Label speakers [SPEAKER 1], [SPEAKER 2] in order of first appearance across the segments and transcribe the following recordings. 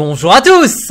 [SPEAKER 1] Bonjour à tous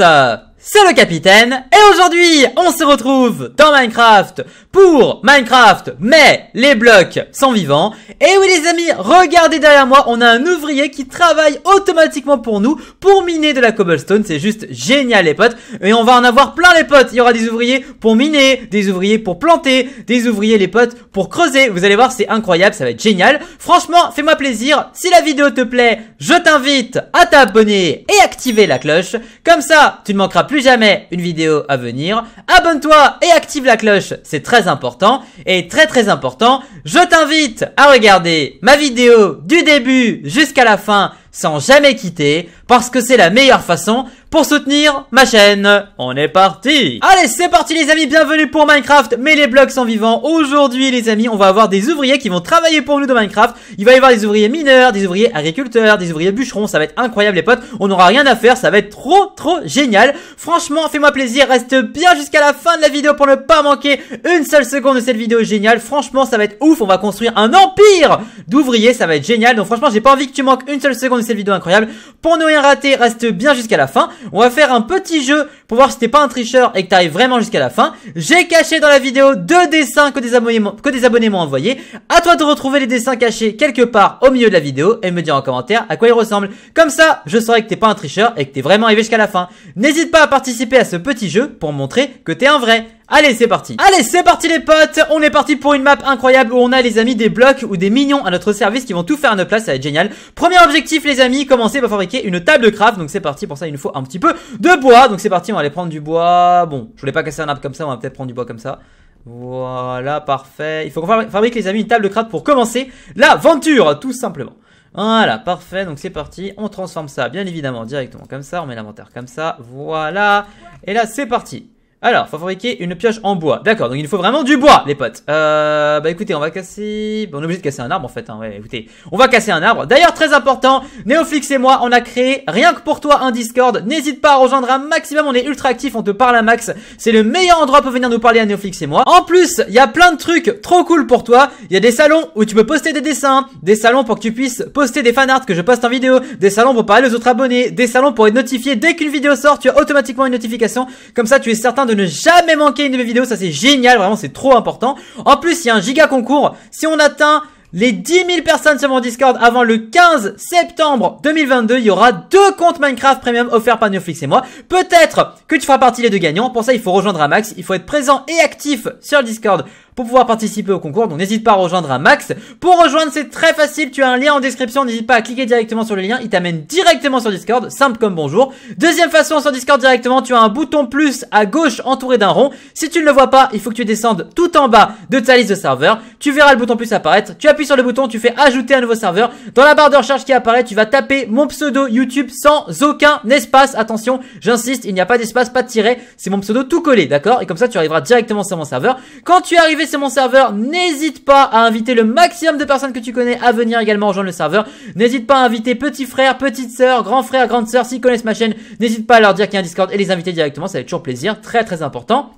[SPEAKER 1] c'est le capitaine et aujourd'hui on se retrouve dans Minecraft pour Minecraft mais les blocs sont vivants et oui les amis regardez derrière moi on a un ouvrier qui travaille automatiquement pour nous pour miner de la cobblestone c'est juste génial les potes et on va en avoir plein les potes il y aura des ouvriers pour miner des ouvriers pour planter des ouvriers les potes pour creuser vous allez voir c'est incroyable ça va être génial franchement fais moi plaisir si la vidéo te plaît je t'invite à t'abonner et activer la cloche comme ça tu ne manqueras plus jamais une vidéo à venir. Abonne-toi et active la cloche, c'est très important. Et très très important, je t'invite à regarder ma vidéo du début jusqu'à la fin sans jamais quitter, parce que c'est la meilleure façon pour soutenir ma chaîne. On est parti Allez, c'est parti les amis, bienvenue pour Minecraft, mais les blocs sont vivants. Aujourd'hui les amis, on va avoir des ouvriers qui vont travailler pour nous dans Minecraft. Il va y avoir des ouvriers mineurs, des ouvriers agriculteurs, des ouvriers bûcherons, ça va être incroyable les potes. On n'aura rien à faire, ça va être trop trop génial. Franchement, fais-moi plaisir, reste bien jusqu'à la fin de la vidéo pour ne pas manquer une seule seconde de cette vidéo géniale. Franchement, ça va être ouf, on va construire un empire d'ouvriers, ça va être génial. Donc franchement, j'ai pas envie que tu manques une seule seconde cette vidéo incroyable. Pour ne rien rater, reste bien jusqu'à la fin. On va faire un petit jeu pour voir si t'es pas un tricheur et que t'arrives vraiment jusqu'à la fin. J'ai caché dans la vidéo deux dessins que des abonnés que des m'ont envoyés. À toi de retrouver les dessins cachés quelque part au milieu de la vidéo et me dire en commentaire à quoi ils ressemblent. Comme ça, je saurai que t'es pas un tricheur et que t'es vraiment arrivé jusqu'à la fin. N'hésite pas à participer à ce petit jeu pour montrer que t'es un vrai. Allez, c'est parti Allez, c'est parti les potes On est parti pour une map incroyable où on a les amis des blocs ou des mignons à notre service qui vont tout faire à notre place, ça va être génial. Premier objectif les amis, commencer par fabriquer une table de craft, donc c'est parti, pour ça il nous faut un petit peu de bois, donc c'est parti, on va aller prendre du bois, bon, je voulais pas casser un arbre comme ça, on va peut-être prendre du bois comme ça. Voilà, parfait. Il faut qu'on fabrique les amis une table de craft pour commencer l'aventure, tout simplement. Voilà, parfait, donc c'est parti, on transforme ça bien évidemment directement comme ça, on met l'inventaire comme ça, voilà, et là c'est parti alors, faut fabriquer une pioche en bois. D'accord, donc il faut vraiment du bois, les potes. Euh, bah écoutez, on va casser... Bon, on est obligé de casser un arbre, en fait. Hein. Ouais, écoutez, on va casser un arbre. D'ailleurs, très important, Neoflix et moi, on a créé, rien que pour toi, un Discord. N'hésite pas à rejoindre un maximum, on est ultra actif, on te parle à max. C'est le meilleur endroit pour venir nous parler à Neoflix et moi. En plus, il y a plein de trucs trop cool pour toi. Il y a des salons où tu peux poster des dessins, des salons pour que tu puisses poster des fanarts que je poste en vidéo, des salons pour parler aux autres abonnés, des salons pour être notifié dès qu'une vidéo sort, tu as automatiquement une notification. Comme ça, tu es certain de ne jamais manquer une de mes vidéos, ça c'est génial, vraiment c'est trop important. En plus, il y a un giga concours, si on atteint les 10 000 personnes sur mon Discord avant le 15 septembre 2022, il y aura deux comptes Minecraft Premium offerts par Neoflix et moi. Peut-être que tu feras partie des deux gagnants. Pour ça, il faut rejoindre Amax. Il faut être présent et actif sur le Discord pour pouvoir participer au concours. Donc n'hésite pas à rejoindre un max. Pour rejoindre, c'est très facile. Tu as un lien en description. N'hésite pas à cliquer directement sur le lien. Il t'amène directement sur Discord. Simple comme bonjour. Deuxième façon, sur Discord directement, tu as un bouton plus à gauche entouré d'un rond. Si tu ne le vois pas, il faut que tu descendes tout en bas de ta liste de serveurs. Tu verras le bouton plus apparaître. Tu appuies sur le bouton, tu fais ajouter un nouveau serveur. Dans la barre de recherche qui apparaît, tu vas taper mon pseudo YouTube sans aucun espace. Attention, j'insiste, il n'y a pas d'espace, pas de tirer. C'est mon pseudo tout collé, d'accord? Et comme ça, tu arriveras directement sur mon serveur. Quand tu arrives c'est mon serveur. N'hésite pas à inviter le maximum de personnes que tu connais à venir également rejoindre le serveur. N'hésite pas à inviter petit frères, petite sœurs, grand frères, grandes sœurs, s'ils connaissent ma chaîne. N'hésite pas à leur dire qu'il y a un Discord et les inviter directement. Ça va être toujours plaisir. Très, très important.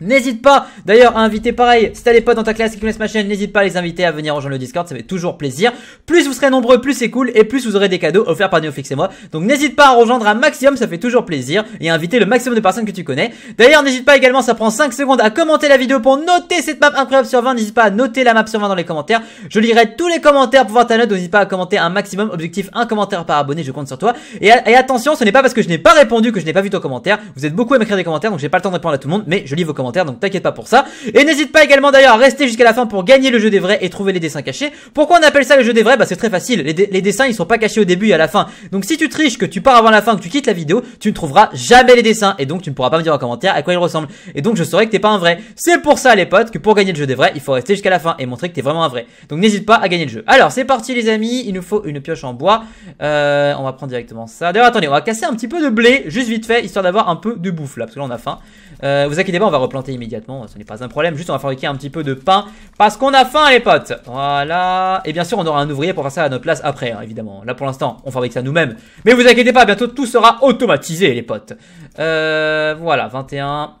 [SPEAKER 1] N'hésite pas d'ailleurs à inviter pareil, si t'as des potes dans ta classe qui connaissent ma chaîne, n'hésite pas à les inviter à venir rejoindre le Discord, ça fait toujours plaisir. Plus vous serez nombreux, plus c'est cool et plus vous aurez des cadeaux offerts par NeoFix et moi. Donc n'hésite pas à rejoindre un maximum, ça fait toujours plaisir et inviter le maximum de personnes que tu connais. D'ailleurs n'hésite pas également, ça prend 5 secondes à commenter la vidéo pour noter cette map incroyable sur 20, n'hésite pas à noter la map sur 20 dans les commentaires. Je lirai tous les commentaires pour voir ta note, n'hésite pas à commenter un maximum, objectif un commentaire par abonné, je compte sur toi. Et, attention, ce n'est pas parce que je n'ai pas répondu que je n'ai pas vu ton commentaire, vous êtes beaucoup à m'écrire des commentaires donc j'ai pas le temps de répondre à tout le monde, mais je lis vos commentaires donc t'inquiète pas pour ça. Et n'hésite pas également d'ailleurs à rester jusqu'à la fin pour gagner le jeu des vrais et trouver les dessins cachés. Pourquoi on appelle ça le jeu des vrais Bah c'est très facile, les, dessins ils sont pas cachés au début et à la fin. Donc si tu triches, que tu pars avant la fin, que tu quittes la vidéo, tu ne trouveras jamais les dessins et donc tu ne pourras pas me dire en commentaire à quoi ils ressemblent. Et donc je saurai que t'es pas un vrai. C'est pour ça les potes que pour gagner le jeu des vrais, il faut rester jusqu'à la fin et montrer que t'es vraiment un vrai. Donc n'hésite pas à gagner le jeu. Alors c'est parti les amis, il nous faut une pioche en bois. Euh, on va prendre directement ça. D'ailleurs attendez, on va casser un petit peu de blé juste vite fait histoire d'avoir un peu de bouffe là parce que là a faim. Euh, vous inquiétez pas, on va replanter immédiatement. Ce n'est pas un problème. Juste, on va fabriquer un petit peu de pain. Parce qu'on a faim, les potes. Voilà. Et bien sûr, on aura un ouvrier pour faire ça à notre place après, hein, évidemment. Là, pour l'instant, on fabrique ça nous-mêmes. Mais vous inquiétez pas, bientôt tout sera automatisé, les potes. Euh, voilà, 21.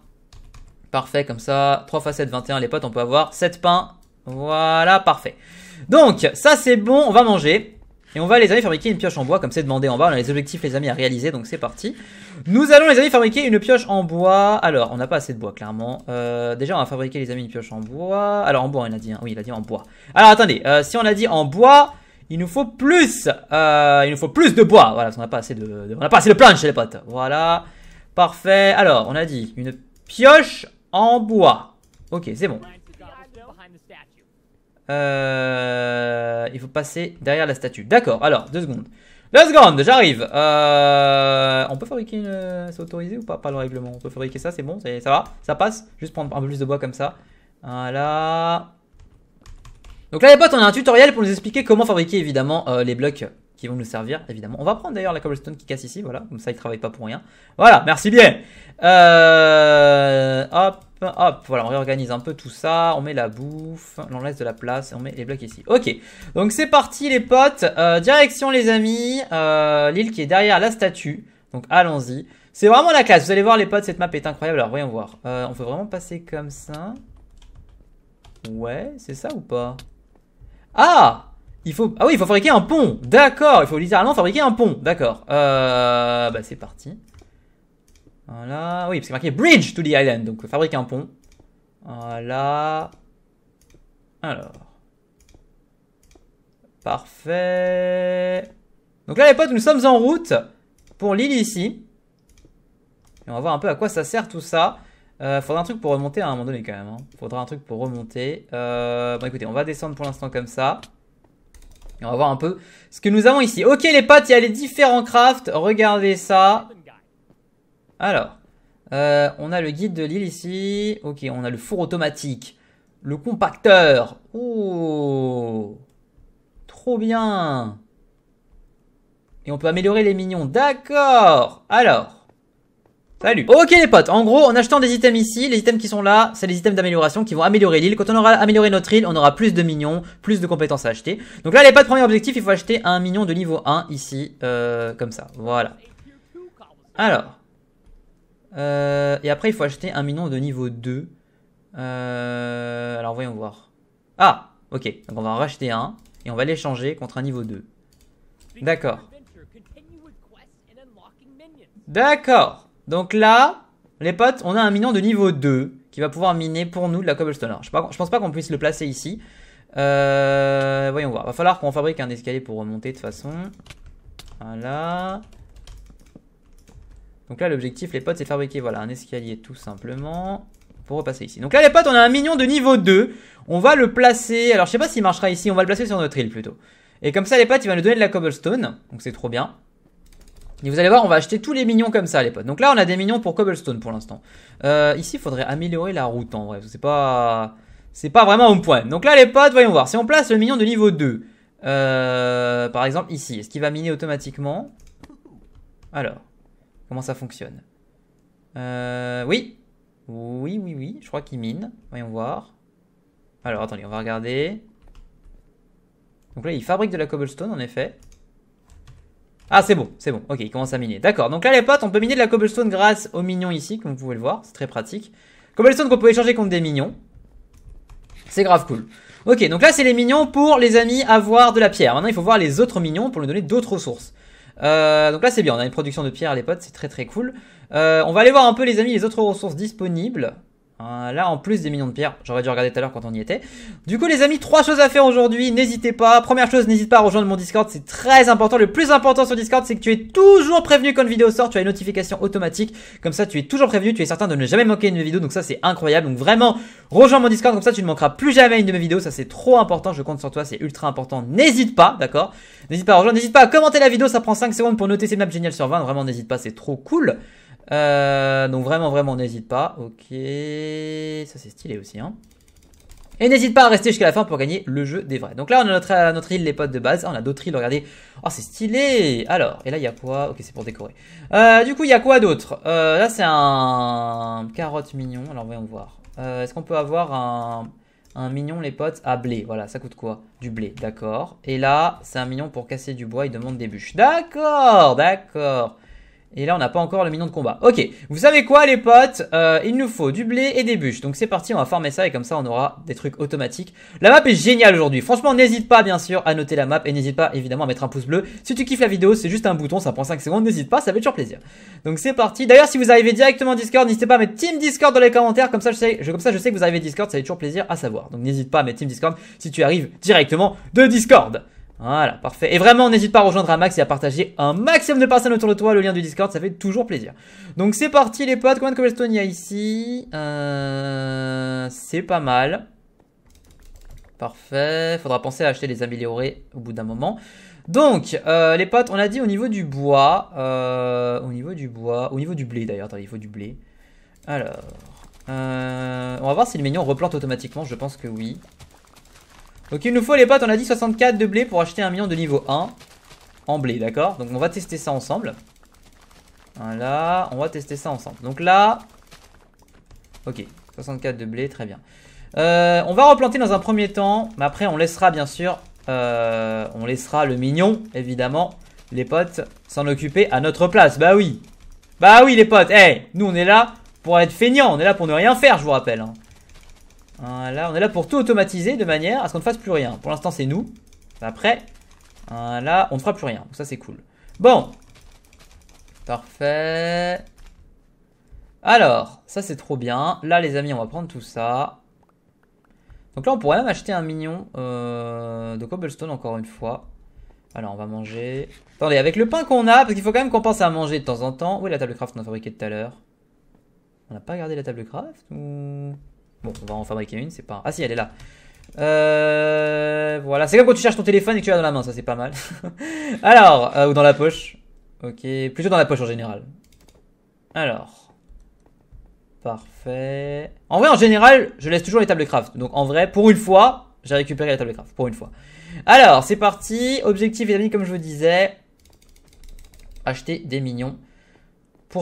[SPEAKER 1] Parfait, comme ça. 3 x 7, 21, les potes. On peut avoir 7 pains. Voilà, parfait. Donc, ça c'est bon, on va manger. Et on va, les amis, fabriquer une pioche en bois, comme c'est demandé en bas. On a les objectifs, les amis, à réaliser, donc c'est parti. Nous allons, les amis, fabriquer une pioche en bois. Alors, on n'a pas assez de bois, clairement. Euh, déjà, on va fabriquer, les amis, une pioche en bois. Alors, en bois, il a dit. Hein. Oui, il a dit en bois. Alors, attendez. Euh, si on a dit en bois, il nous faut plus. Euh, il nous faut plus de bois. Voilà, parce qu'on n'a pas assez de, de on n'a pas assez de planches, les potes. Voilà. Parfait. Alors, on a dit une pioche en bois. Ok, c'est bon. Euh, il faut passer derrière la statue. D'accord, alors, deux secondes. Deux secondes, j'arrive. Euh, on peut fabriquer une... Euh, c'est autorisé ou pas Pas le règlement. On peut fabriquer ça, c'est bon, ça va Ça passe Juste prendre un peu plus de bois comme ça. Voilà. Donc là les potes, on a un tutoriel pour nous expliquer comment fabriquer évidemment euh, les blocs qui vont nous servir, évidemment. On va prendre d'ailleurs la cobblestone qui casse ici, voilà, comme ça il travaille pas pour rien. Voilà, merci bien. Euh, hop, Hop, voilà, on réorganise un peu tout ça, on met la bouffe, on laisse de la place et on met les blocs ici. Ok, donc c'est parti les potes, euh, direction les amis, euh, l'île qui est derrière la statue, donc allons-y. C'est vraiment la classe, vous allez voir les potes, cette map est incroyable, alors voyons voir. Euh, on peut vraiment passer comme ça Ouais, c'est ça ou pas Ah il faut... Ah oui, il faut fabriquer un pont D'accord, il faut littéralement fabriquer un pont, d'accord. Euh, bah c'est parti. Voilà. Oui, parce qu'il marqué Bridge to the Island. Donc, fabrique un pont. Voilà. Alors. Parfait. Donc là, les potes, nous sommes en route pour l'île ici. Et on va voir un peu à quoi ça sert tout ça. Euh, faudra un truc pour remonter à un moment donné quand même. Hein. Faudra un truc pour remonter. Euh, bon écoutez, on va descendre pour l'instant comme ça. Et on va voir un peu ce que nous avons ici. Ok les potes, il y a les différents crafts. Regardez ça. Alors, euh, on a le guide de l'île ici. Ok, on a le four automatique. Le compacteur. Oh Trop bien Et on peut améliorer les minions, D'accord Alors Salut Ok les potes, en gros, en achetant des items ici, les items qui sont là, c'est les items d'amélioration qui vont améliorer l'île. Quand on aura amélioré notre île, on aura plus de minions, plus de compétences à acheter. Donc là les potes, premier objectif, il faut acheter un minion de niveau 1 ici, euh, comme ça. Voilà. Alors, euh, et après, il faut acheter un minon de niveau 2. Euh, alors, voyons voir. Ah Ok, donc on va en racheter un. Et on va l'échanger contre un niveau 2. D'accord. D'accord. Donc là, les potes, on a un minon de niveau 2 qui va pouvoir miner pour nous de la cobblestone. je, pense pas qu'on puisse le placer ici. Euh, voyons voir. Va falloir qu'on fabrique un escalier pour remonter de toute façon. Voilà. Donc là, l'objectif, les potes, c'est fabriquer voilà, un escalier tout simplement pour repasser ici. Donc là, les potes, on a un mignon de niveau 2. On va le placer. Alors, je sais pas s'il marchera ici. On va le placer sur notre île plutôt. Et comme ça, les potes, il va nous donner de la cobblestone. Donc c'est trop bien. Et vous allez voir, on va acheter tous les minions comme ça, les potes. Donc là, on a des minions pour cobblestone pour l'instant. Euh, ici, il faudrait améliorer la route en vrai. C'est pas. C'est pas vraiment au point. Donc là, les potes, voyons voir. Si on place le minion de niveau 2, euh, par exemple ici, est-ce qu'il va miner automatiquement Alors comment ça fonctionne. Euh, oui, oui, oui, oui, je crois qu'il mine. Voyons voir. Alors, attendez, on va regarder. Donc là, il fabrique de la cobblestone, en effet. Ah, c'est bon, c'est bon. Ok, il commence à miner. D'accord, donc là, les potes, on peut miner de la cobblestone grâce aux minions ici, comme vous pouvez le voir. C'est très pratique. Cobblestone qu'on peut échanger contre des minions. C'est grave cool. Ok, donc là, c'est les minions pour, les amis, avoir de la pierre. Maintenant, il faut voir les autres minions pour nous donner d'autres ressources. Euh, donc là, c'est bien. On a une production de pierre, les potes. C'est très très cool. Euh, on va aller voir un peu, les amis, les autres ressources disponibles. Hein, là, en plus des millions de pierres, j'aurais dû regarder tout à l'heure quand on y était. Du coup, les amis, trois choses à faire aujourd'hui. N'hésitez pas. Première chose, n'hésite pas à rejoindre mon Discord. C'est très important. Le plus important sur Discord, c'est que tu es toujours prévenu quand une vidéo sort. Tu as une notification automatique. Comme ça, tu es toujours prévenu. Tu es certain de ne jamais manquer une vidéo. Donc ça, c'est incroyable. Donc vraiment, rejoins mon Discord. Comme ça, tu ne manqueras plus jamais une de mes vidéos. Ça, c'est trop important. Je compte sur toi. C'est ultra important. N'hésite pas, d'accord? N'hésite pas à rejoindre. N'hésite pas à commenter la vidéo. Ça prend 5 secondes pour noter ces maps géniales sur 20. Vraiment, n'hésite pas. C'est trop cool. Euh, donc vraiment, vraiment, n'hésite pas. Ok, ça c'est stylé aussi. Hein. Et n'hésite pas à rester jusqu'à la fin pour gagner le jeu des vrais. Donc là, on a notre, euh, notre île, les potes de base. Ah, on a d'autres îles, regardez. Oh, c'est stylé Alors, et là, il y a quoi Ok, c'est pour décorer. Euh, du coup, il y a quoi d'autre euh, Là, c'est un carotte mignon. Alors, voyons voir. Euh, est-ce qu'on peut avoir un... un mignon, les potes, à blé Voilà, ça coûte quoi Du blé, d'accord. Et là, c'est un mignon pour casser du bois. Il demande des bûches. D'accord, d'accord. Et là, on n'a pas encore le minion de combat. Ok, vous savez quoi les potes euh, Il nous faut du blé et des bûches. Donc c'est parti, on va former ça et comme ça, on aura des trucs automatiques. La map est géniale aujourd'hui. Franchement, n'hésite pas bien sûr à noter la map et n'hésite pas évidemment à mettre un pouce bleu. Si tu kiffes la vidéo, c'est juste un bouton, ça prend 5 secondes, n'hésite pas, ça fait toujours plaisir. Donc c'est parti. D'ailleurs, si vous arrivez directement Discord, n'hésitez pas à mettre Team Discord dans les commentaires. Comme ça, je sais, comme ça, je sais que vous arrivez Discord, ça fait toujours plaisir à savoir. Donc n'hésite pas à mettre Team Discord si tu arrives directement de Discord. Voilà, parfait. Et vraiment, n'hésite pas à rejoindre Max et à partager un maximum de personnes autour de toi. Le lien du Discord, ça fait toujours plaisir. Donc c'est parti les potes, combien de cobblestone il y a ici euh, C'est pas mal. Parfait, faudra penser à acheter des améliorés au bout d'un moment. Donc, euh, les potes, on a dit au niveau du bois, euh, au niveau du bois, au niveau du blé d'ailleurs, il faut du blé. Alors, on va voir si le mignon replante automatiquement, je pense que oui. Donc il nous faut les potes, on a dit 64 de blé pour acheter un million de niveau 1 en blé, d'accord Donc on va tester ça ensemble. Voilà, on va tester ça ensemble. Donc là, ok, 64 de blé, très bien. Euh, on va replanter dans un premier temps, mais après on laissera bien sûr, euh, on laissera le mignon, évidemment, les potes s'en occuper à notre place. Bah oui, bah oui les potes, hey, eh, nous on est là pour être feignants, on est là pour ne rien faire, je vous rappelle. Hein. Voilà, on est là pour tout automatiser de manière à ce qu'on ne fasse plus rien. Pour l'instant, c'est nous. Après, là, on ne fera plus rien. Donc ça, c'est cool. Bon. Parfait. Alors, ça, c'est trop bien. Là, les amis, on va prendre tout ça. Donc là, on pourrait même acheter un mignon euh, de cobblestone, encore une fois. Alors, on va manger. Attendez, avec le pain qu'on a, parce qu'il faut quand même qu'on pense à manger de temps en temps. Où est la table craft qu'on a fabriquée tout à l'heure On n'a pas gardé la table craft ou... Bon, on va en fabriquer une, c'est pas... Ah si, elle est là. Euh, voilà, c'est comme quand tu cherches ton téléphone et que tu l'as dans la main, ça c'est pas mal. Alors, euh, ou dans la poche. Ok, plutôt dans la poche en général. Alors. Parfait. En vrai, en général, je laisse toujours les tables de craft. Donc en vrai, pour une fois, j'ai récupéré la table de craft, pour une fois. Alors, c'est parti. Objectif, les amis, comme je vous disais, acheter des mignons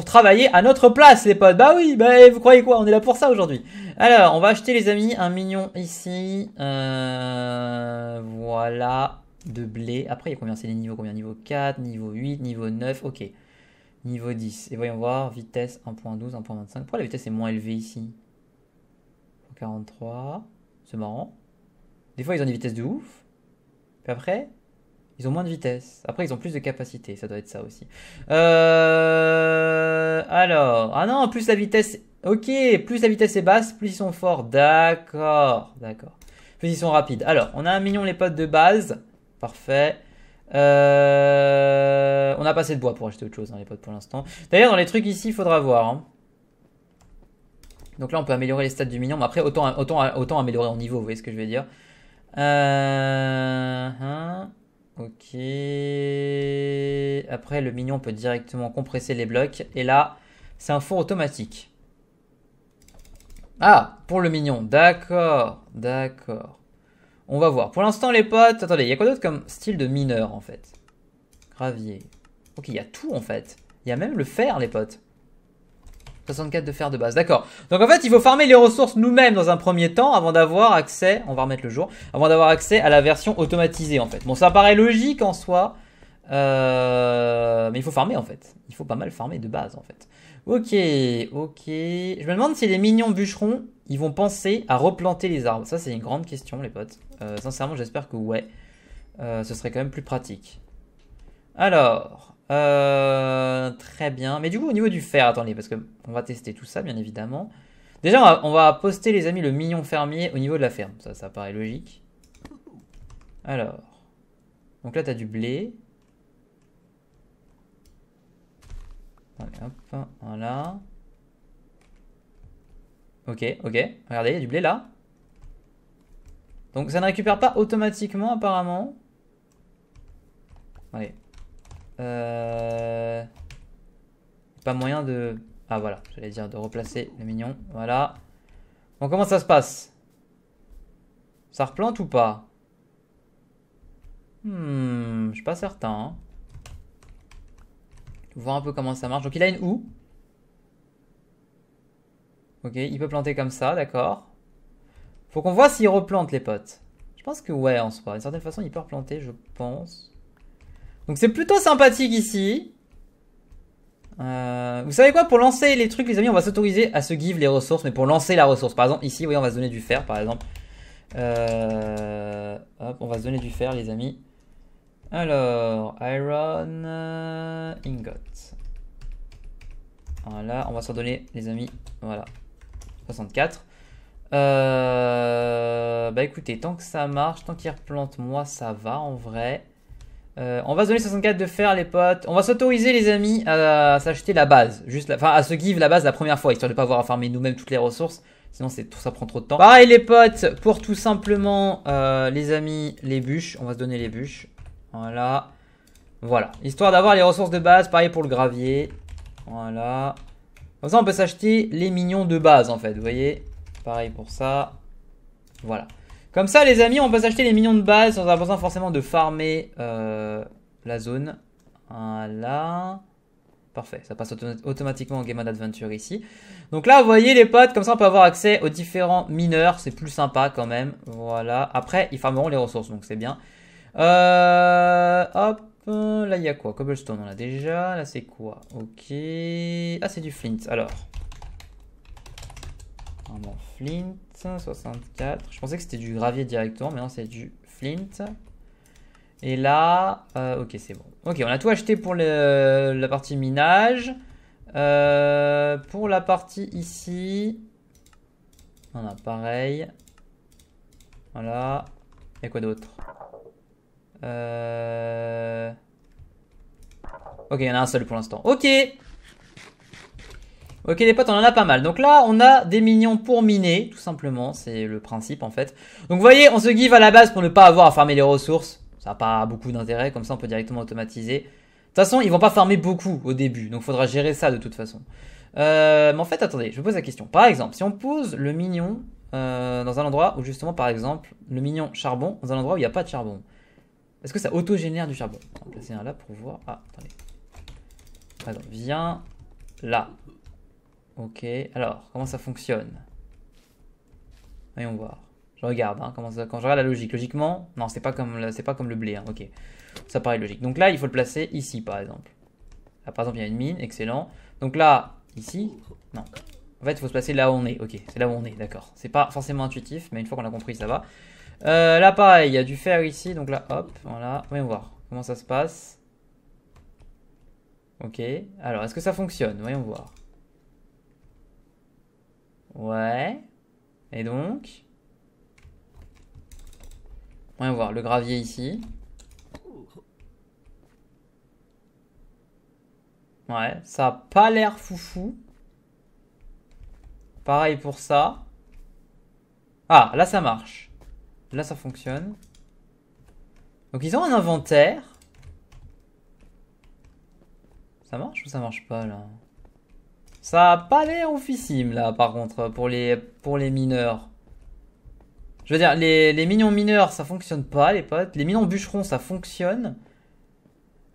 [SPEAKER 1] travailler à notre place, les potes. Bah oui, bah vous croyez quoi On est là pour ça aujourd'hui. Alors, on va acheter, les amis, un million ici. Euh, voilà, de blé. Après, il y a combien C'est les niveaux Combien Niveau 4, niveau 8, niveau 9, ok. Niveau 10. Et voyons voir, vitesse 1.12, 1.25. Pourquoi la vitesse est moins élevée ici 43, c'est marrant. Des fois, ils ont des vitesses de ouf. Puis après, ils ont moins de vitesse. Après, ils ont plus de capacité. Ça doit être ça aussi. Euh... Alors. Ah non, plus la vitesse. Ok, plus la vitesse est basse, plus ils sont forts. D'accord. D'accord. Plus ils sont rapides. Alors, on a un million les potes de base. Parfait. Euh... On a pas assez de bois pour acheter autre chose, hein, les potes, pour l'instant. D'ailleurs, dans les trucs ici, il faudra voir. Hein. Donc là, on peut améliorer les stats du million. Mais après, autant, autant, autant améliorer en niveau, vous voyez ce que je veux dire. Euh... Hein. Ok. Après, le mignon peut directement compresser les blocs. Et là, c'est un four automatique. Ah, pour le mignon. D'accord, d'accord. On va voir. Pour l'instant, les potes... Attendez, il y a quoi d'autre comme style de mineur, en fait Gravier. Ok, il y a tout, en fait. Il y a même le fer, les potes. 64 de fer de base, d'accord. Donc en fait, il faut farmer les ressources nous-mêmes dans un premier temps avant d'avoir accès, on va remettre le jour, avant d'avoir accès à la version automatisée en fait. Bon, ça paraît logique en soi, euh, mais il faut farmer en fait. Il faut pas mal farmer de base en fait. Ok, ok. Je me demande si les mignons bûcherons, ils vont penser à replanter les arbres. Ça, c'est une grande question, les potes. Euh, sincèrement, j'espère que ouais. Euh, ce serait quand même plus pratique. Alors, euh, très bien. Mais du coup, au niveau du fer, attendez, parce que on va tester tout ça, bien évidemment. Déjà, on va, poster, les amis, le million fermier au niveau de la ferme. Ça, ça paraît logique. Alors. Donc là, t'as du blé. hop, voilà. Ok, ok. Regardez, il y a du blé là. Donc ça ne récupère pas automatiquement apparemment. Allez, euh, pas moyen de... Ah voilà, j'allais dire de replacer le mignon. Voilà. Bon, comment ça se passe Ça replante ou pas Hmm, je suis pas certain. Hein. Voir un peu comment ça marche. Donc il a une ou Ok, il peut planter comme ça, d'accord. Faut qu'on voit s'il replante les potes. Je pense que ouais en soi. D'une certaine façon, il peut replanter, je pense. Donc c'est plutôt sympathique ici. Euh, vous savez quoi Pour lancer les trucs, les amis, on va s'autoriser à se give les ressources. Mais pour lancer la ressource, par exemple, ici, oui, on va se donner du fer, par exemple. Euh, hop, on va se donner du fer, les amis. Alors, iron euh, ingot. Voilà, on va s'en donner, les amis. Voilà, 64. bah écoutez, tant que ça marche, tant qu'il replante moi, ça va en vrai. Euh, on va se donner 64 de fer, les potes. On va s'autoriser, les amis, à s'acheter la base. Juste la... Enfin, à se give la base la première fois, histoire de pas avoir à farmer nous-mêmes toutes les ressources. Sinon, c'est ça prend trop de temps. Pareil, les potes, pour tout simplement, euh, les amis, les bûches. On va se donner les bûches. Voilà. Voilà. Histoire d'avoir les ressources de base. Pareil pour le gravier. Voilà. Comme ça, on peut s'acheter les mignons de base, en fait. Vous voyez Pareil pour ça. Voilà. Comme ça, les amis, on peut s'acheter les millions de base sans avoir besoin forcément de farmer euh, la zone. Voilà. Parfait, ça passe automatiquement au Game Adventure ici. Donc là, vous voyez les potes, comme ça on peut avoir accès aux différents mineurs. C'est plus sympa quand même. Voilà. Après, ils farmeront les ressources, donc c'est bien. Euh, hop, là il y a quoi Cobblestone, on l'a déjà. Là c'est quoi Ok. Ah, c'est du flint. Alors. Vraiment flint. 64. Je pensais que c'était du gravier directement, mais non, c'est du flint. Et là, euh, ok, c'est bon. Ok, on a tout acheté pour la partie minage. Euh, pour la partie ici, on a pareil. Voilà. Et quoi d'autre euh, Ok, il y en a un seul pour l'instant. Ok Ok les potes, on en a pas mal. Donc là, on a des minions pour miner, tout simplement. C'est le principe en fait. Donc vous voyez, on se give à la base pour ne pas avoir à farmer les ressources. Ça n'a pas beaucoup d'intérêt, comme ça on peut directement automatiser. De toute façon, ils vont pas farmer beaucoup au début, donc il faudra gérer ça de toute façon. Euh, mais en fait, attendez, je vous pose la question. Par exemple, si on pose le minion euh, dans un endroit où justement, par exemple, le minion charbon, dans un endroit où il n'y a pas de charbon, est-ce que ça auto-génère du charbon On va placer un là pour voir. Ah, attendez. Par viens là. Ok, alors, comment ça fonctionne Voyons voir. Je regarde, hein, comment quand je regarde la logique. Logiquement, non, c'est pas comme, pas comme le blé, hein, ok. Ça paraît logique. Donc là, il faut le placer ici, par exemple. Là, par exemple, il y a une mine, excellent. Donc là, ici, non. En fait, il faut se placer là où on est, ok. C'est là où on est, d'accord. C'est pas forcément intuitif, mais une fois qu'on a compris, ça va. Euh, là, pareil, il y a du fer ici, donc là, hop, voilà. Voyons voir comment ça se passe. Ok, alors, est-ce que ça fonctionne Voyons voir. Ouais. Et donc On va voir le gravier ici. Ouais, ça a pas l'air foufou. Pareil pour ça. Ah, là ça marche. Là ça fonctionne. Donc ils ont un inventaire. Ça marche ou ça marche pas là ça a pas l'air oufissime là par contre pour les, pour les mineurs. Je veux dire, les, les mineurs ça fonctionne pas les potes. Les minions bûcherons ça fonctionne.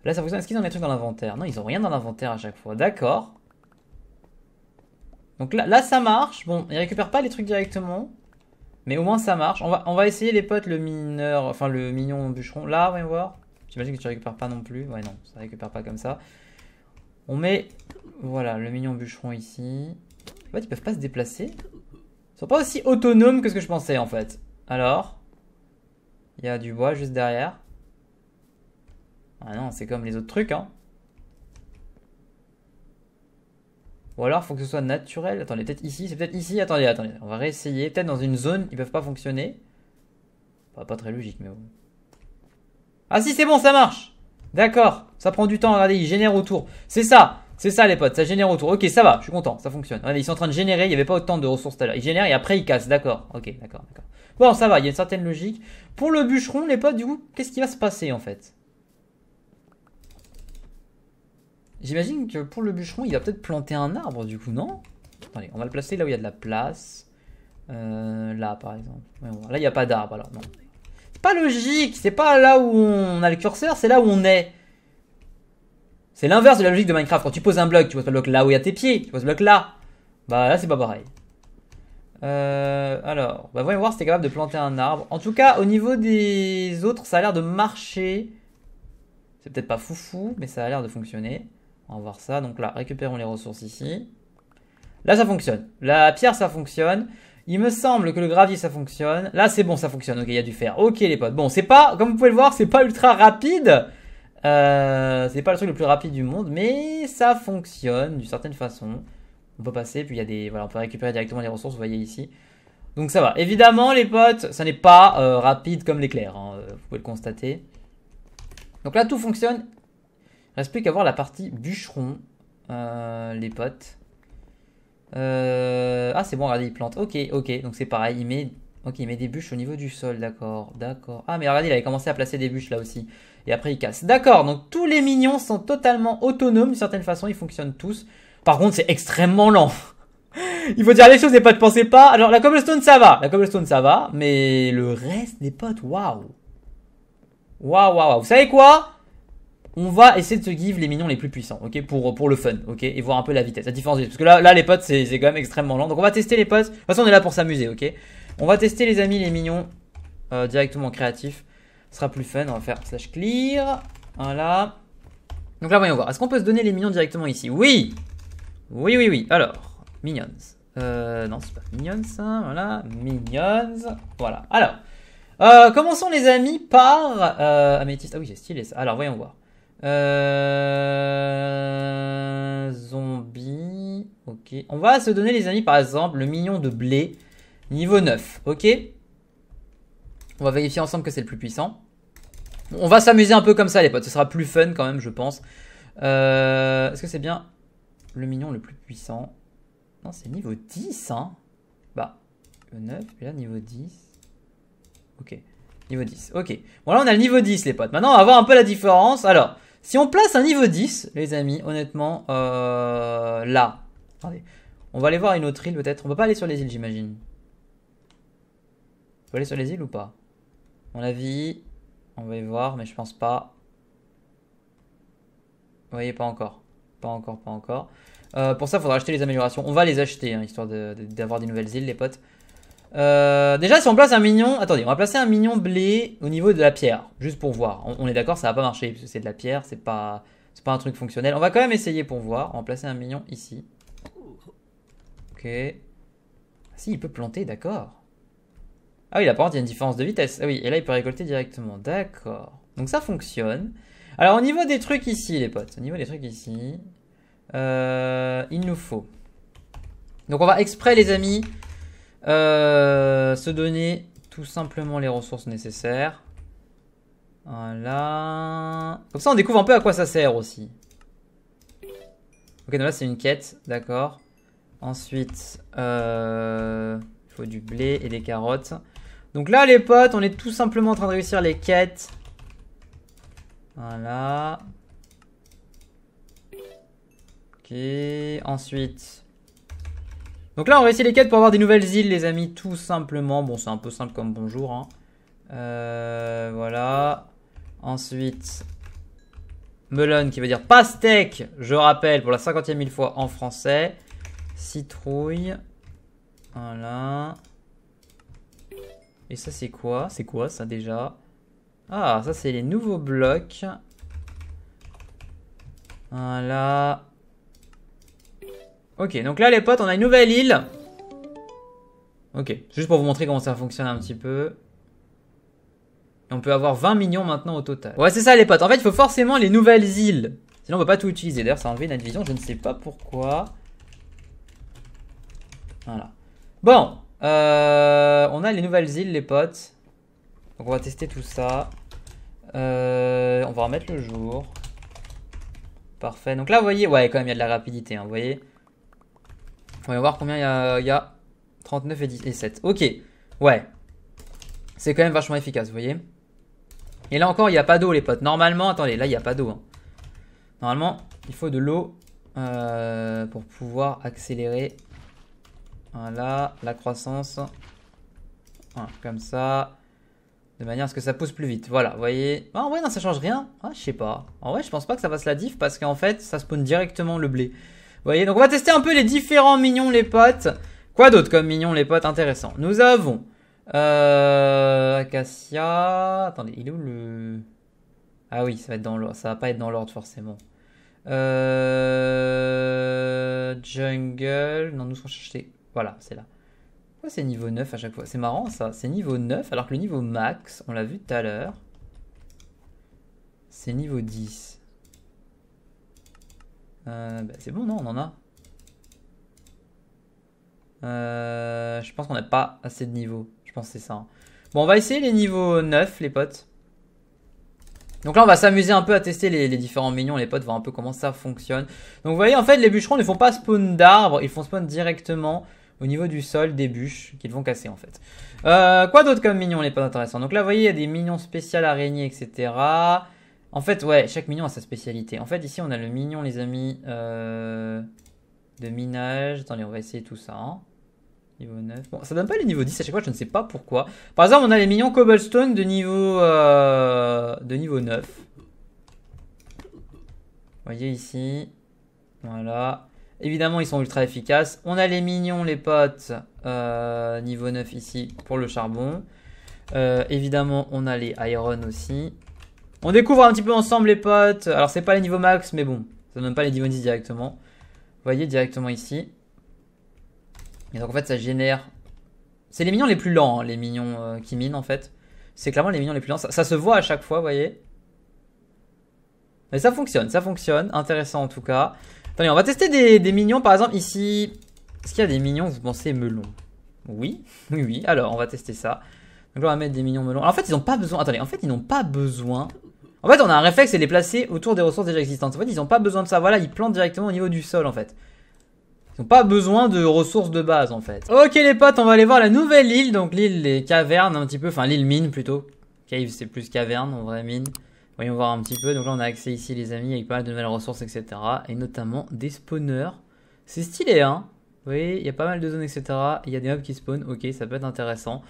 [SPEAKER 1] Là ça fonctionne. Est-ce qu'ils ont des trucs dans l'inventaire Non, ils ont rien dans l'inventaire à chaque fois. D'accord. Donc là, là ça marche. Bon, ils récupèrent pas les trucs directement. Mais au moins ça marche. On va, on va essayer les potes, le mineur, enfin le minion bûcheron. Là, on va voir. J'imagine que tu récupères pas non plus. Ouais, non, ça récupère pas comme ça. On met, voilà, le mignon bûcheron ici. En fait, ils peuvent pas se déplacer. Ils sont pas aussi autonomes que ce que je pensais, en fait. Alors, il y a du bois juste derrière. Ah non, c'est comme les autres trucs, hein. Ou alors, faut que ce soit naturel. Attendez, peut-être ici, c'est peut-être ici. Attendez, attendez, on va réessayer. Peut-être dans une zone, ils peuvent pas fonctionner. pas très logique, mais bon. Ah si, c'est bon, ça marche D'accord ça prend du temps, regardez, il génère autour. C'est ça, c'est ça les potes, ça génère autour. Ok, ça va, je suis content, ça fonctionne. ils sont en train de générer, il n'y avait pas autant de ressources tout à l'heure. Ils génèrent et après il casse, d'accord. Ok, d'accord, d'accord. Bon, ça va, il y a une certaine logique. Pour le bûcheron, les potes, du coup, qu'est-ce qui va se passer en fait J'imagine que pour le bûcheron, il va peut-être planter un arbre du coup, non Attendez, on va le placer là où il y a de la place. Euh, là par exemple. là, il n'y a pas d'arbre alors, non. C'est pas logique, c'est pas là où on a le curseur, c'est là où on est. C'est l'inverse de la logique de Minecraft. Quand tu poses un bloc, tu poses le bloc là où il y a tes pieds, tu poses le bloc là. Bah là, c'est pas pareil. Euh, alors, bah voyons voir si t'es capable de planter un arbre. En tout cas, au niveau des autres, ça a l'air de marcher. C'est peut-être pas foufou, mais ça a l'air de fonctionner. On va voir ça. Donc là, récupérons les ressources ici. Là, ça fonctionne. La pierre, ça fonctionne. Il me semble que le gravier, ça fonctionne. Là, c'est bon, ça fonctionne. Ok, il y a du fer. Ok, les potes. Bon, c'est pas, comme vous pouvez le voir, c'est pas ultra rapide. Euh, c'est pas le truc le plus rapide du monde, mais ça fonctionne d'une certaine façon. On peut passer, puis il y a des, voilà, on peut récupérer directement les ressources, vous voyez ici. Donc ça va. Évidemment, les potes, ça n'est pas euh, rapide comme l'éclair, hein, euh, vous pouvez le constater. Donc là, tout fonctionne. Il reste plus qu'à voir la partie bûcheron, les potes. Ah, c'est bon, regardez, il plante. Ok, ok, donc c'est pareil, il met Ok, il met des bûches au niveau du sol, d'accord, d'accord. Ah, mais regardez, il avait commencé à placer des bûches là aussi. Et après, il casse. D'accord, donc tous les minions sont totalement autonomes, d'une certaine façon, ils fonctionnent tous. Par contre, c'est extrêmement lent. il faut dire les choses et pas de penser pas. Alors, la cobblestone, ça va. La cobblestone, ça va. Mais le reste, des potes, waouh. Waouh, waouh, Vous savez quoi On va essayer de se give les minions les plus puissants, ok pour, pour le fun, ok Et voir un peu la vitesse, la différence. Parce que là, là les potes, c'est quand même extrêmement lent. Donc, on va tester les potes. De toute façon, on est là pour s'amuser, ok on va tester les amis les minions euh, directement créatif. Ce sera plus fun. On va faire slash clear. Voilà. Donc là, voyons voir. Est-ce qu'on peut se donner les minions directement ici Oui Oui, oui, oui. Alors, minions. Euh, non, c'est pas minions, ça. Voilà. Minions. Voilà. Alors, euh, commençons les amis par... Euh, améthyste. Ah oui, j'ai stylé ça. Alors, voyons voir. Zombie. Ok. On va se donner les amis, par exemple, le mignon de blé. Niveau 9, ok On va vérifier ensemble que c'est le plus puissant. On va s'amuser un peu comme ça les potes, ce sera plus fun quand même je pense. Euh, est-ce que c'est bien le mignon le plus puissant Non c'est niveau 10 hein Bah, le 9, puis là niveau 10. Ok, niveau 10, ok. Bon là on a le niveau 10 les potes, maintenant on va voir un peu la différence. Alors, si on place un niveau 10 les amis, honnêtement, euh, là. Attendez, on va aller voir une autre île peut-être, on va pas aller sur les îles j'imagine peut aller sur les îles ou pas Mon avis, on va y voir, mais je pense pas. Vous voyez, pas encore. Pas encore, pas encore. Euh, pour ça, il faudra acheter les améliorations. On va les acheter, hein, histoire d'avoir des nouvelles îles, les potes. Euh, déjà, si on place un mignon, attendez, on va placer un mignon blé au niveau de la pierre, juste pour voir. On, est d'accord, ça va pas marcher parce que c'est de la pierre, c'est pas, c'est pas un truc fonctionnel. On va quand même essayer pour voir. On va placer un mignon ici. Ok. Ah, si, il peut planter, d'accord. Ah oui, là par contre, il y a une différence de vitesse. Ah oui, et là, il peut récolter directement. D'accord. Donc ça fonctionne. Alors au niveau des trucs ici, les potes, au niveau des trucs ici, euh, il nous faut. Donc on va exprès, les amis, euh, se donner tout simplement les ressources nécessaires. Voilà. Comme ça, on découvre un peu à quoi ça sert aussi. Ok, donc là, c'est une quête, d'accord. Ensuite, euh, il faut du blé et des carottes. Donc là, les potes, on est tout simplement en train de réussir les quêtes. Voilà. Ok, ensuite... Donc là, on réussit les quêtes pour avoir des nouvelles îles, les amis, tout simplement. Bon, c'est un peu simple comme bonjour. Hein. Euh, voilà. Ensuite, melon qui veut dire pastèque, je rappelle, pour la cinquantième mille fois en français. Citrouille. Voilà. Et ça, c'est quoi C'est quoi ça déjà Ah, ça, c'est les nouveaux blocs. Voilà. Ok, donc là, les potes, on a une nouvelle île. Ok, juste pour vous montrer comment ça fonctionne un petit peu. on peut avoir 20 millions maintenant au total. Ouais, c'est ça les potes. En fait, il faut forcément les nouvelles îles. Sinon, on peut pas tout utiliser. D'ailleurs, ça a enlevé une Vision. Je ne sais pas pourquoi. Voilà. Bon. Euh, on a les nouvelles îles, les potes. Donc on va tester tout ça. Euh, on va remettre le jour. Parfait. Donc là, vous voyez, ouais, quand même, il y a de la rapidité. Hein, vous voyez. On va voir combien il y a. 39 et, 7. Ok. Ouais. C'est quand même vachement efficace, vous voyez. Et là encore, il n'y a pas d'eau, les potes. Normalement, attendez, là, il n'y a pas d'eau. Hein. Normalement, il faut de l'eau euh, pour pouvoir accélérer voilà, la croissance. Voilà, comme ça. De manière à ce que ça pousse plus vite. Voilà, vous voyez. Ah, en vrai, non, ça change rien. Ah, je sais pas. En vrai, je pense pas que ça fasse la diff parce qu'en fait, ça spawn directement le blé. Vous voyez, donc on va tester un peu les différents mignons, les potes. Quoi d'autre comme mignons, les potes Intéressant. Nous avons. Euh, Acacia. Attendez, il est où le. Ah oui, ça va, être dans l'ordre. ça va pas être dans l'ordre forcément. Euh... Jungle. Non, nous, on chercher. Voilà, c'est là. Pourquoi c'est niveau 9 à chaque fois C'est marrant ça, c'est niveau 9 alors que le niveau max, on l'a vu tout à l'heure, c'est niveau 10. Euh, bah, c'est bon, non, on en a. Euh, je pense qu'on n'a pas assez de niveaux. Je pense que c'est ça. Hein. Bon, on va essayer les niveaux 9, les potes. Donc là, on va s'amuser un peu à tester les, les, différents minions, les potes, voir un peu comment ça fonctionne. Donc vous voyez, en fait, les bûcherons ne font pas spawn d'arbres, ils font spawn directement au niveau du sol des bûches qu'ils vont casser en fait. Euh, quoi d'autre comme mignon les pas intéressants Donc là, vous voyez, il y a des minions spéciales araignées, etc. En fait, ouais, chaque minion a sa spécialité. En fait, ici, on a le minion, les amis, euh, de minage. Attendez, on va essayer tout ça. Hein. Niveau 9. Bon, ça donne pas les niveaux 10 à chaque fois, je ne sais pas pourquoi. Par exemple, on a les minions cobblestone de niveau, euh, de niveau 9. Vous voyez ici. Voilà. Évidemment, ils sont ultra efficaces. On a les minions les potes, euh, niveau 9 ici, pour le charbon. Euh, évidemment, on a les iron aussi. On découvre un petit peu ensemble les potes. Alors, c'est pas les niveaux max, mais bon, ça donne pas les niveaux 10 directement. Vous voyez, directement ici. Et donc, en fait, ça génère... C'est les minions les plus lents, hein, les minions euh, qui minent, en fait. C'est clairement les minions les plus lents. ça se voit à chaque fois, vous voyez. Mais ça fonctionne, ça fonctionne. Intéressant en tout cas. Attendez, on va tester des, des mignons. Par exemple, ici, est-ce qu'il y a des mignons, vous pensez, melon Oui, oui, oui. Alors, on va tester ça. Donc là, on va mettre des mignons melons. Alors, en fait, ils n'ont pas besoin. Attendez, en fait, ils n'ont pas besoin. En fait, on a un réflexe, c'est les placer autour des ressources déjà existantes. En fait, ils n'ont pas besoin de ça. Voilà, ils plantent directement au niveau du sol, en fait. Ils n'ont pas besoin de ressources de base, en fait. Ok, les potes, on va aller voir la nouvelle île. Donc, l'île des cavernes, un petit peu. Enfin, l'île mine, plutôt. Cave, c'est plus caverne, en vrai, mine. Voyons voir un petit peu. Donc là, on a accès ici, les amis, avec pas mal de nouvelles ressources, etc. Et notamment des spawners. C'est stylé, hein Vous voyez, il y a pas mal de zones, etc. Il y a des mobs qui spawnent. Ok, ça peut être intéressant.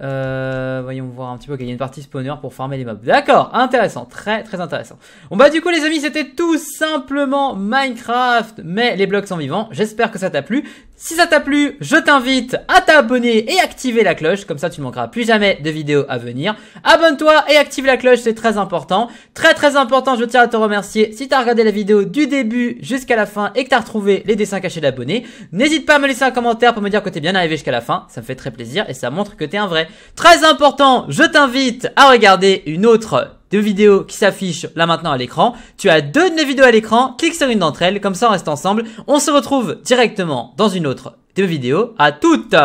[SPEAKER 1] Euh, voyons voir un petit peu. qu'il il y a une partie spawner pour farmer les mobs. D'accord, intéressant, très très intéressant. Bon bah du coup les amis, c'était tout simplement Minecraft, mais les blocs sont vivants. J'espère que ça t'a plu. Si ça t'a plu, je t'invite à t'abonner et activer la cloche, comme ça tu ne manqueras plus jamais de vidéos à venir. Abonne-toi et active la cloche, c'est très important. Très très important, je tiens à te remercier si t'as regardé la vidéo du début jusqu'à la fin et que t'as retrouvé les dessins cachés d'abonnés. N'hésite pas à me laisser un commentaire pour me dire que t'es bien arrivé jusqu'à la fin, ça me fait très plaisir et ça montre que t'es un vrai. Très important, je t'invite à regarder une autre deux vidéos qui s'affichent là maintenant à l'écran. Tu as deux de mes vidéos à l'écran, clique sur une d'entre elles, comme ça on reste ensemble. On se retrouve directement dans une autre Deux vidéos À toutes